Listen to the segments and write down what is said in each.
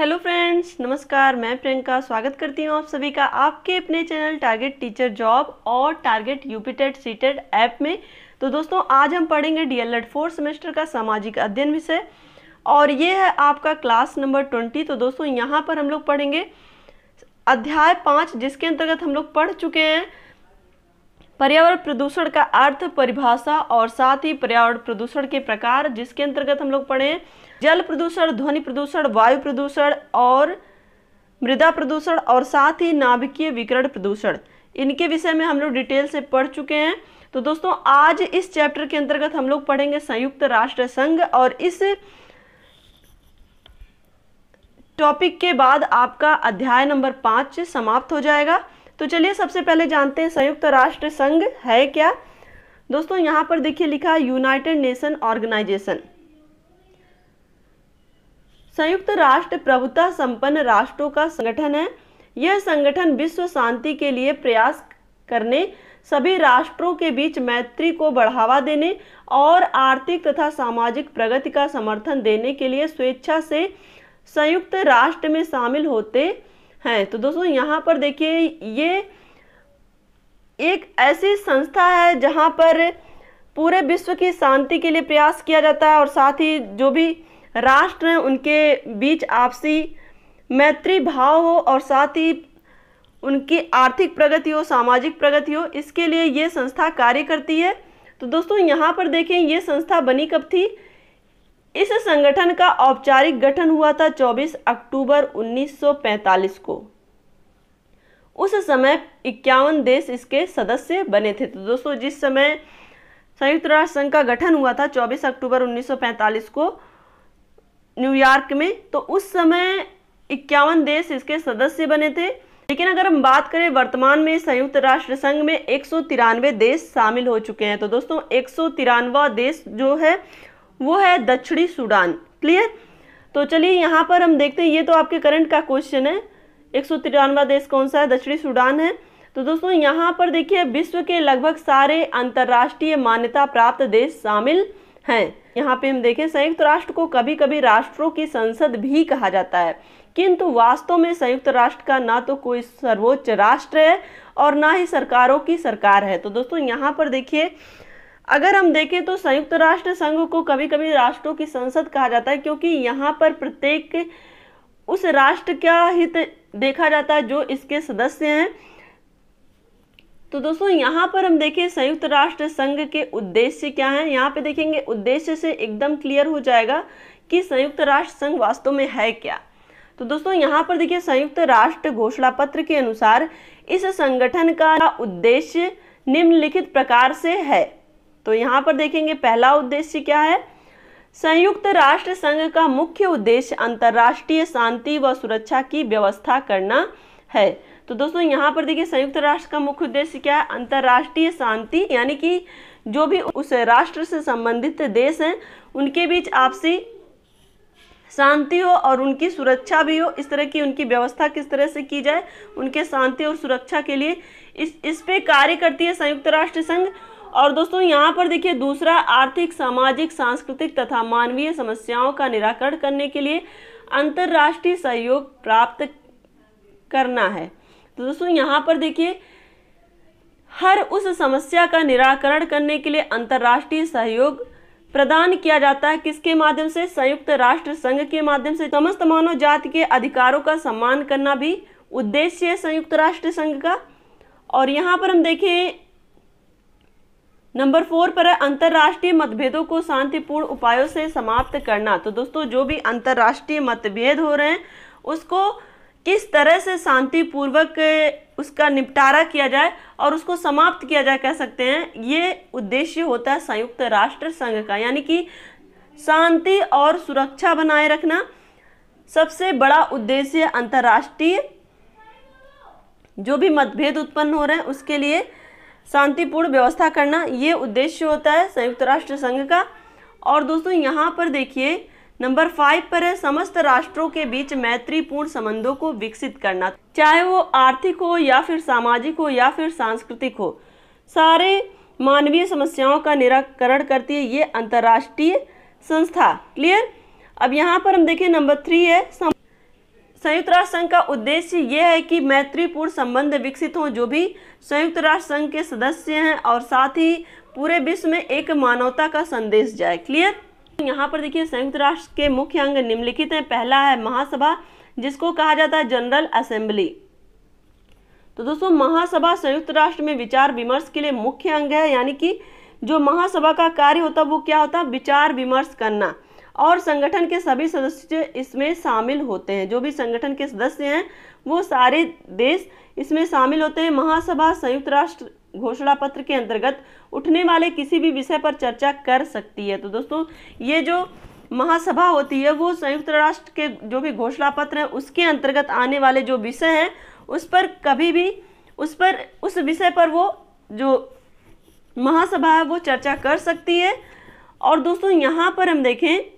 hello friends नमस्कार मैं प्रियंका स्वागत करती हूँ आप सभी का आपके अपने चैनल टारगेट टीचर जॉब और टारगेट यूपीटेट सीटेड ऐप में तो दोस्तों आज हम पढ़ेंगे D El Ed fourth semester का सामाजिक अध्ययन विषय और ये है आपका क्लास नंबर ट्वेंटी तो दोस्तों यहाँ पर हम लोग पढ़ेंगे अध्याय पाँच जिसके अंतर्गत हम लोग पढ़ चुके हैं पर्यावरण प्रदूषण का अर्थ परिभाषा और साथ ही पर्यावरण प्रदूषण के प्रकार जिसके अंतर्गत हम लोग पढ़े जल प्रदूषण ध्वनि प्रदूषण वायु प्रदूषण और मृदा प्रदूषण और साथ ही नाभिकीय विकरण प्रदूषण इनके विषय में हम लोग डिटेल से पढ़ चुके हैं तो दोस्तों आज इस चैप्टर के अंतर्गत हम लोग पढ़ेंगे संयुक्त राष्ट्र संघ और इस टॉपिक के बाद आपका अध्याय नंबर पाँच समाप्त हो जाएगा तो चलिए सबसे पहले जानते हैं संयुक्त राष्ट्र संघ है क्या दोस्तों यहाँ पर देखिए लिखा यूनाइटेड नेशन ऑर्गेनाइजेशन संयुक्त राष्ट्र प्रभुता संपन्न राष्ट्रों का संगठन है यह संगठन विश्व शांति के लिए प्रयास करने सभी राष्ट्रों के बीच मैत्री को बढ़ावा देने और आर्थिक तथा सामाजिक प्रगति का समर्थन देने के लिए स्वेच्छा से संयुक्त राष्ट्र में शामिल होते हैं तो दोस्तों यहाँ पर देखिए ये एक ऐसी संस्था है जहाँ पर पूरे विश्व की शांति के लिए प्रयास किया जाता है और साथ ही जो भी राष्ट्र हैं उनके बीच आपसी मैत्री भाव हो और साथ ही उनकी आर्थिक प्रगति हो सामाजिक प्रगति हो इसके लिए ये संस्था कार्य करती है तो दोस्तों यहाँ पर देखें ये संस्था बनी कब थी इस संगठन का औपचारिक गठन हुआ था 24 अक्टूबर 1945 को उस समय इक्यावन देश इसके सदस्य बने थे तो दोस्तों जिस समय संयुक्त राष्ट्र संघ का गठन हुआ था 24 अक्टूबर 1945 को न्यूयॉर्क में तो उस समय इक्यावन देश इसके सदस्य बने थे लेकिन अगर हम बात करें वर्तमान में संयुक्त राष्ट्र संघ में एक देश शामिल हो चुके हैं तो दोस्तों एक देश जो है वो है दक्षिणी सूडान क्लियर तो चलिए यहाँ पर हम देखते हैं ये तो आपके करंट का क्वेश्चन है एक सौ तिरानवा देश कौन सा है दक्षिणी सूडान है तो दोस्तों यहाँ पर देखिए विश्व के लगभग सारे अंतर्राष्ट्रीय मान्यता प्राप्त देश शामिल हैं यहाँ पे हम देखें संयुक्त राष्ट्र को कभी कभी राष्ट्रों की संसद भी कहा जाता है किंतु वास्तव में संयुक्त राष्ट्र का ना तो कोई सर्वोच्च राष्ट्र है और ना ही सरकारों की सरकार है तो दोस्तों यहाँ पर देखिए अगर हम देखें तो संयुक्त राष्ट्र संघ को कभी कभी राष्ट्रों की संसद कहा जाता है क्योंकि यहाँ पर प्रत्येक उस राष्ट्र का हित देखा जाता है जो इसके सदस्य हैं तो दोस्तों यहाँ पर हम देखें संयुक्त राष्ट्र संघ के उद्देश्य क्या हैं यहाँ पे देखेंगे उद्देश्य से एकदम क्लियर हो जाएगा कि संयुक्त राष्ट्र संघ वास्तव में है क्या तो दोस्तों यहाँ पर देखिए संयुक्त राष्ट्र घोषणा पत्र के अनुसार इस संगठन का उद्देश्य निम्नलिखित प्रकार से है तो यहाँ पर देखेंगे पहला उद्देश्य क्या है संयुक्त राष्ट्र संघ का मुख्य उद्देश्य अंतर्राष्ट्रीय शांति व सुरक्षा की व्यवस्था करना है तो दोस्तों यहाँ पर देखिए संयुक्त राष्ट्र का मुख्य उद्देश्य क्या है अंतर्राष्ट्रीय शांति यानी कि जो भी उस राष्ट्र से संबंधित देश हैं उनके बीच आपसी शांति हो और उनकी सुरक्षा भी हो इस तरह की उनकी व्यवस्था किस तरह से की जाए उनके शांति और सुरक्षा के लिए इस इस पे कार्य करती है संयुक्त राष्ट्र संघ और दोस्तों यहाँ पर देखिए दूसरा आर्थिक सामाजिक सांस्कृतिक तथा मानवीय समस्याओं का निराकरण करने के लिए अंतर्राष्ट्रीय सहयोग प्राप्त करना है तो दोस्तों यहाँ पर देखिए हर उस समस्या का निराकरण करने के लिए अंतर्राष्ट्रीय सहयोग प्रदान किया जाता है किसके माध्यम से संयुक्त राष्ट्र संघ के माध्यम से समस्त मानव जाति के अधिकारों का सम्मान करना भी उद्देश्य है संयुक्त राष्ट्र संघ का और यहाँ पर हम देखें नंबर फोर पर है अंतर्राष्ट्रीय मतभेदों को शांतिपूर्ण उपायों से समाप्त करना तो दोस्तों जो भी अंतर्राष्ट्रीय मतभेद हो रहे हैं उसको किस तरह से शांतिपूर्वक उसका निपटारा किया जाए और उसको समाप्त किया जाए कह सकते हैं ये उद्देश्य होता है संयुक्त राष्ट्र संघ का यानी कि शांति और सुरक्षा बनाए रखना सबसे बड़ा उद्देश्य अंतर्राष्ट्रीय जो भी मतभेद उत्पन्न हो रहे हैं उसके लिए शांतिपूर्ण व्यवस्था करना ये उद्देश्य होता है संयुक्त राष्ट्र संघ का और दोस्तों यहाँ पर देखिए नंबर फाइव पर है समस्त राष्ट्रों के बीच मैत्रीपूर्ण संबंधों को विकसित करना चाहे वो आर्थिक हो या फिर सामाजिक हो या फिर सांस्कृतिक हो सारे मानवीय समस्याओं का निराकरण करती है ये अंतर्राष्ट्रीय संस्था क्लियर अब यहाँ पर हम देखें नंबर थ्री है संयुक्त राष्ट्र संघ का उद्देश्य यह है कि मैत्रीपूर्ण संबंध विकसित हों जो भी संयुक्त राष्ट्र संघ के सदस्य हैं और साथ ही पूरे विश्व में एक मानवता का संदेश जाए क्लियर तो यहाँ पर देखिए संयुक्त राष्ट्र के मुख्य अंग निम्नलिखित हैं पहला है महासभा जिसको कहा जाता है जनरल असेंबली तो दोस्तों महासभा संयुक्त राष्ट्र में विचार विमर्श के लिए मुख्य अंग है यानी कि जो महासभा का कार्य होता है वो क्या होता है विचार विमर्श करना और संगठन के सभी सदस्य इसमें शामिल होते हैं जो भी संगठन के सदस्य हैं वो सारे देश इसमें शामिल होते हैं महासभा संयुक्त राष्ट्र घोषणा पत्र के अंतर्गत उठने वाले किसी भी विषय पर चर्चा कर सकती है तो दोस्तों ये जो महासभा होती है वो संयुक्त राष्ट्र के जो भी घोषणा पत्र है उसके अंतर्गत आने वाले जो विषय हैं उस पर कभी भी उस पर उस विषय पर वो जो महासभा है वो चर्चा कर सकती है और दोस्तों यहाँ पर हम देखें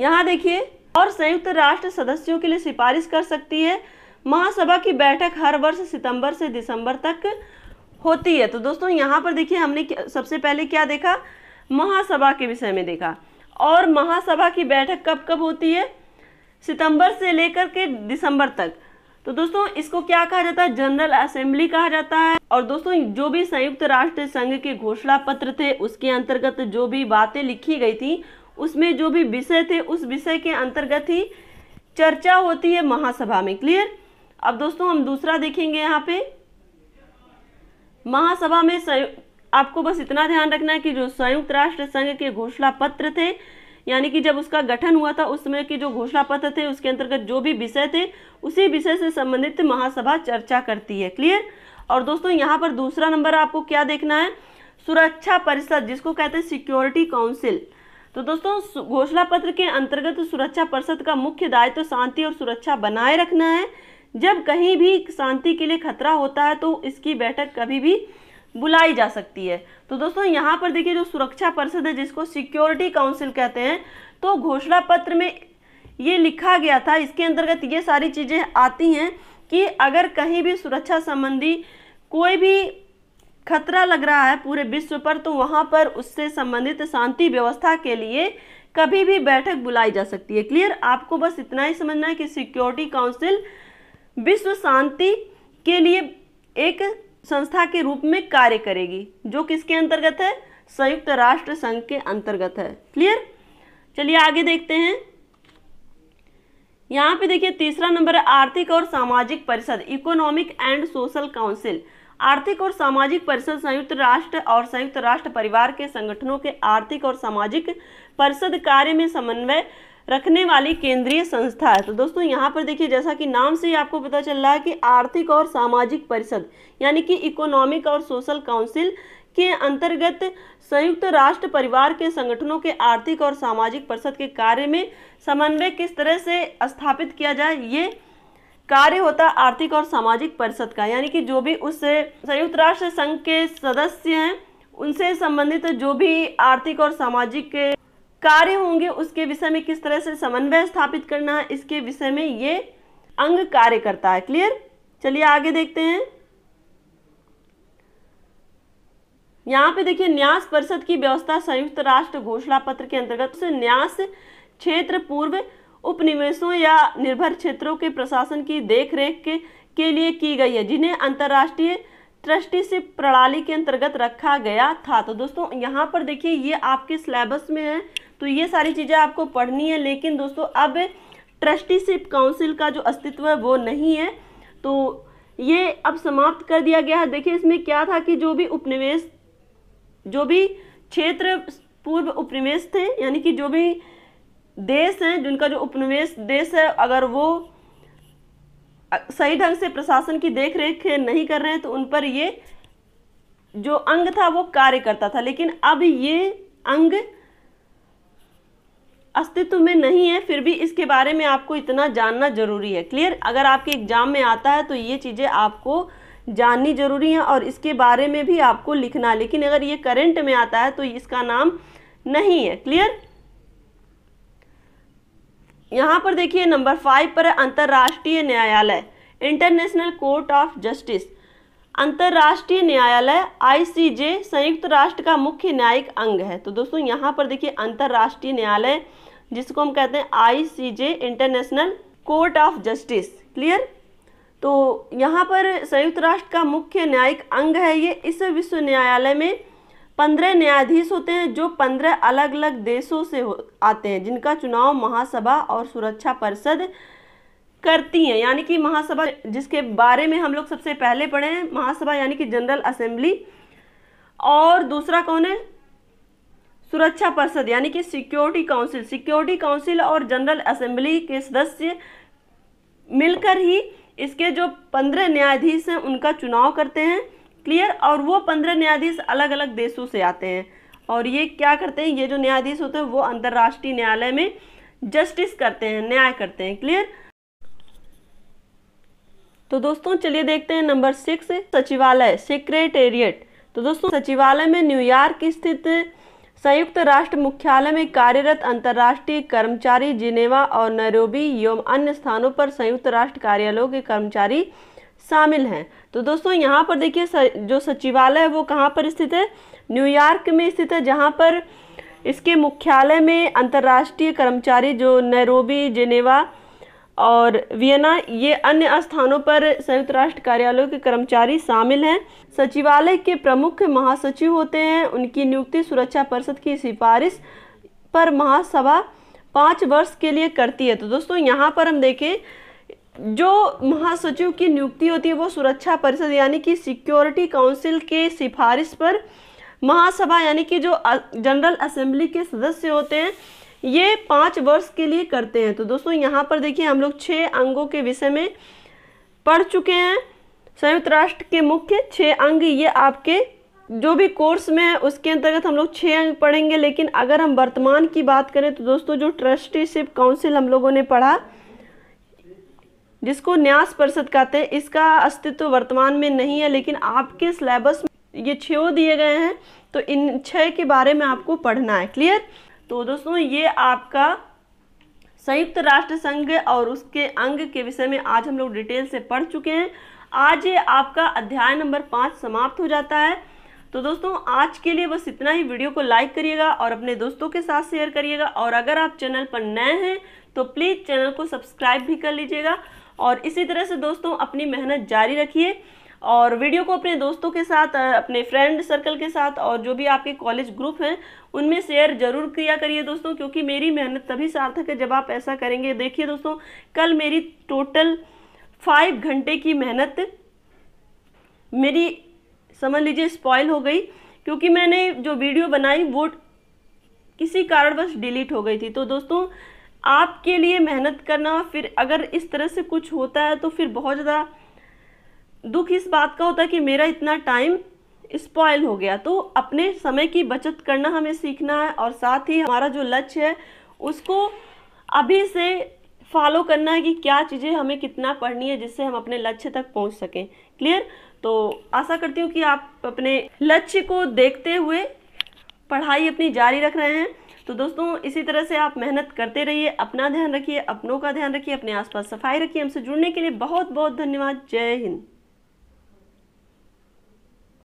यहाँ देखिए और संयुक्त राष्ट्र सदस्यों के लिए सिफारिश कर सकती है महासभा की बैठक हर वर्ष सितंबर से दिसंबर तक होती है तो दोस्तों यहाँ पर देखिए हमने सबसे पहले क्या देखा महासभा के विषय में देखा और महासभा की बैठक कब कब होती है सितंबर से लेकर के दिसंबर तक तो दोस्तों इसको क्या कहा जाता है जनरल असेंबली कहा जाता है और दोस्तों जो भी संयुक्त राष्ट्र संघ के घोषणा पत्र थे उसके अंतर्गत जो भी बातें लिखी गई थी उसमें जो भी विषय थे उस विषय के अंतर्गत ही चर्चा होती है महासभा में क्लियर अब दोस्तों हम दूसरा देखेंगे यहाँ पे महासभा में आपको बस इतना ध्यान रखना है कि जो संयुक्त राष्ट्र संघ के घोषणा पत्र थे यानी कि जब उसका गठन हुआ था उस समय के जो घोषणा पत्र थे उसके अंतर्गत जो भी विषय थे उसी विषय से संबंधित महासभा चर्चा करती है क्लियर और दोस्तों यहाँ पर दूसरा नंबर आपको क्या देखना है सुरक्षा परिषद जिसको कहते हैं सिक्योरिटी काउंसिल तो दोस्तों घोषणा पत्र के अंतर्गत सुरक्षा परिषद का मुख्य दायित्व तो शांति और सुरक्षा बनाए रखना है जब कहीं भी शांति के लिए खतरा होता है तो इसकी बैठक कभी भी बुलाई जा सकती है तो दोस्तों यहाँ पर देखिए जो सुरक्षा परिषद है जिसको सिक्योरिटी काउंसिल कहते हैं तो घोषणा पत्र में ये लिखा गया था इसके अंतर्गत ये सारी चीज़ें आती हैं कि अगर कहीं भी सुरक्षा संबंधी कोई भी खतरा लग रहा है पूरे विश्व पर तो वहाँ पर उससे संबंधित शांति व्यवस्था के लिए कभी भी बैठक बुलाई जा सकती है क्लियर आपको बस इतना ही समझना है कि सिक्योरिटी काउंसिल विश्व शांति के लिए एक संस्था के रूप में कार्य करेगी जो किसके अंतर्गत है संयुक्त राष्ट्र संघ के अंतर्गत है क्लियर चलिए आगे देखते हैं यहाँ पे देखिए तीसरा नंबर है आर्थिक और सामाजिक परिषद इकोनॉमिक एंड सोशल काउंसिल आर्थिक और सामाजिक परिषद संयुक्त राष्ट्र और संयुक्त राष्ट्र परिवार के संगठनों के आर्थिक और सामाजिक परिषद कार्य में समन्वय रखने वाली केंद्रीय संस्था है तो दोस्तों यहाँ पर देखिए जैसा कि नाम से ही आपको पता चल रहा है कि आर्थिक और सामाजिक परिषद यानी कि इकोनॉमिक और सोशल काउंसिल के अंतर्गत संयुक्त राष्ट्र परिवार के संगठनों के आर्थिक और सामाजिक परिषद के कार्य में समन्वय किस तरह से स्थापित किया जाए ये कार्य होता आर्थिक और सामाजिक परिषद का यानी कि जो भी उस संयुक्त राष्ट्र संघ के सदस्य हैं उनसे संबंधित जो भी आर्थिक और सामाजिक कार्य होंगे उसके विषय में किस तरह से समन्वय स्थापित करना है इसके विषय में ये अंग कार्य करता है क्लियर चलिए आगे देखते हैं यहाँ पे देखिए न्यास परिषद की व्यवस्था संयुक्त राष्ट्र घोषणा पत्र के अंतर्गत न्यास क्षेत्र पूर्व उपनिवेशों या निर्भर क्षेत्रों के प्रशासन की देखरेख के, के लिए की गई है जिन्हें अंतर्राष्ट्रीय ट्रस्टीशिप प्रणाली के अंतर्गत रखा गया था तो दोस्तों यहाँ पर देखिए ये आपके सिलेबस में है तो ये सारी चीज़ें आपको पढ़नी है लेकिन दोस्तों अब ट्रस्टीशिप काउंसिल का जो अस्तित्व है वो नहीं है तो ये अब समाप्त कर दिया गया है देखिए इसमें क्या था कि जो भी उपनिवेश जो भी क्षेत्र पूर्व उपनिवेश थे यानी कि जो भी देश हैं जिनका जो उपनिवेश देश है अगर वो सही ढंग से प्रशासन की देख रेख नहीं कर रहे हैं तो उन पर ये जो अंग था वो कार्य करता था लेकिन अब ये अंग अस्तित्व में नहीं है फिर भी इसके बारे में आपको इतना जानना जरूरी है क्लियर अगर आपके एग्जाम में आता है तो ये चीज़ें आपको जाननी जरूरी हैं और इसके बारे में भी आपको लिखना लेकिन अगर ये करंट में आता है तो इसका नाम नहीं है क्लियर यहाँ पर देखिए नंबर फाइव पर है अंतर्राष्ट्रीय न्यायालय इंटरनेशनल कोर्ट ऑफ जस्टिस अंतर्राष्ट्रीय न्यायालय आईसीजे संयुक्त राष्ट्र का मुख्य न्यायिक अंग है तो दोस्तों यहाँ पर देखिए अंतर्राष्ट्रीय न्यायालय जिसको हम कहते हैं ICJ International Court of Justice clear तो यहाँ पर संयुक्त राष्ट्र का मुख्य न्यायिक अंग है ये इस विश्व न्यायालय में पंद्रह न्यायाधीश होते हैं जो पंद्रह अलग अलग देशों से आते हैं जिनका चुनाव महासभा और सुरक्षा परिषद करती हैं यानी कि महासभा जिसके बारे में हम लोग सबसे पहले पढ़े हैं महासभा यानी कि जनरल असेंबली और दूसरा कौन है सुरक्षा परिषद यानी कि सिक्योरिटी काउंसिल सिक्योरिटी काउंसिल और जनरल असेंबली के सदस्य मिलकर ही इसके जो पंद्रह न्यायाधीश हैं उनका चुनाव करते हैं क्लियर और वो पंद्रह न्यायाधीश अलग अलग देशों से आते हैं और ये क्या करते हैं ये जो न्यायाधीश होते हैं वो अंतर्राष्ट्रीय न्यायालय में जस्टिस करते हैं न्याय करते हैं क्लियर तो दोस्तों चलिए देखते हैं नंबर सिक्स सचिवालय सेक्रेटेरिएट तो दोस्तों सचिवालय में न्यूयॉर्क स्थित संयुक्त राष्ट्र मुख्यालय में कार्यरत अंतर्राष्ट्रीय कर्मचारी जिनेवा और नरोबी एवं अन्य स्थानों पर संयुक्त राष्ट्र कार्यालयों के कर्मचारी शामिल हैं तो दोस्तों यहाँ पर देखिए जो सचिवालय है वो कहाँ पर स्थित है न्यूयॉर्क में स्थित है जहाँ पर इसके मुख्यालय में अंतर्राष्ट्रीय कर्मचारी जो नैरोबी जेनेवा और वियना ये अन्य स्थानों पर संयुक्त राष्ट्र कार्यालयों के कर्मचारी शामिल हैं सचिवालय के प्रमुख महासचिव होते हैं उनकी नियुक्ति सुरक्षा परिषद की सिफारिश पर महासभा पाँच वर्ष के लिए करती है तो दोस्तों यहाँ पर हम देखें जो महासचिव की नियुक्ति होती है वो सुरक्षा परिषद यानी कि सिक्योरिटी काउंसिल के सिफारिश पर महासभा यानी कि जो जनरल असेंबली के सदस्य होते हैं ये पाँच वर्ष के लिए करते हैं तो दोस्तों यहाँ पर देखिए हम लोग छः अंगों के विषय में पढ़ चुके हैं संयुक्त राष्ट्र के मुख्य छः अंग ये आपके जो भी कोर्स में है उसके अंतर्गत हम लोग छः अंग पढ़ेंगे लेकिन अगर हम वर्तमान की बात करें तो दोस्तों जो ट्रस्टीशिप काउंसिल हम लोगों ने पढ़ा जिसको न्यास परिषद कहते हैं इसका अस्तित्व वर्तमान में नहीं है लेकिन आपके सिलेबस में ये छो दिए गए हैं तो इन छः के बारे में आपको पढ़ना है क्लियर तो दोस्तों ये आपका संयुक्त राष्ट्र संघ और उसके अंग के विषय में आज हम लोग डिटेल से पढ़ चुके हैं आज ये आपका अध्याय नंबर पाँच समाप्त हो जाता है तो दोस्तों आज के लिए बस इतना ही वीडियो को लाइक करिएगा और अपने दोस्तों के साथ शेयर करिएगा और अगर आप चैनल पर नए हैं तो प्लीज़ चैनल को सब्सक्राइब भी कर लीजिएगा और इसी तरह से दोस्तों अपनी मेहनत जारी रखिए और वीडियो को अपने दोस्तों के साथ अपने फ्रेंड सर्कल के साथ और जो भी आपके कॉलेज ग्रुप हैं उनमें शेयर जरूर किया करिए दोस्तों क्योंकि मेरी मेहनत तभी सार्थक है जब आप ऐसा करेंगे देखिए दोस्तों कल मेरी टोटल फाइव घंटे की मेहनत मेरी समझ लीजिए स्पॉयल हो गई क्योंकि मैंने जो वीडियो बनाई वो किसी कारणवश डिलीट हो गई थी तो दोस्तों आपके लिए मेहनत करना फिर अगर इस तरह से कुछ होता है तो फिर बहुत ज़्यादा दुख इस बात का होता है कि मेरा इतना टाइम स्पॉयल हो गया तो अपने समय की बचत करना हमें सीखना है और साथ ही हमारा जो लक्ष्य है उसको अभी से फॉलो करना है कि क्या चीज़ें हमें कितना पढ़नी है जिससे हम अपने लक्ष्य तक पहुंच सकें क्लियर तो आशा करती हूँ कि आप अपने लक्ष्य को देखते हुए पढ़ाई अपनी जारी रख रहे हैं तो दोस्तों इसी तरह से आप मेहनत करते रहिए अपना ध्यान रखिए अपनों का ध्यान रखिए अपने आसपास सफाई रखिए हमसे जुड़ने के लिए बहुत बहुत धन्यवाद जय हिंद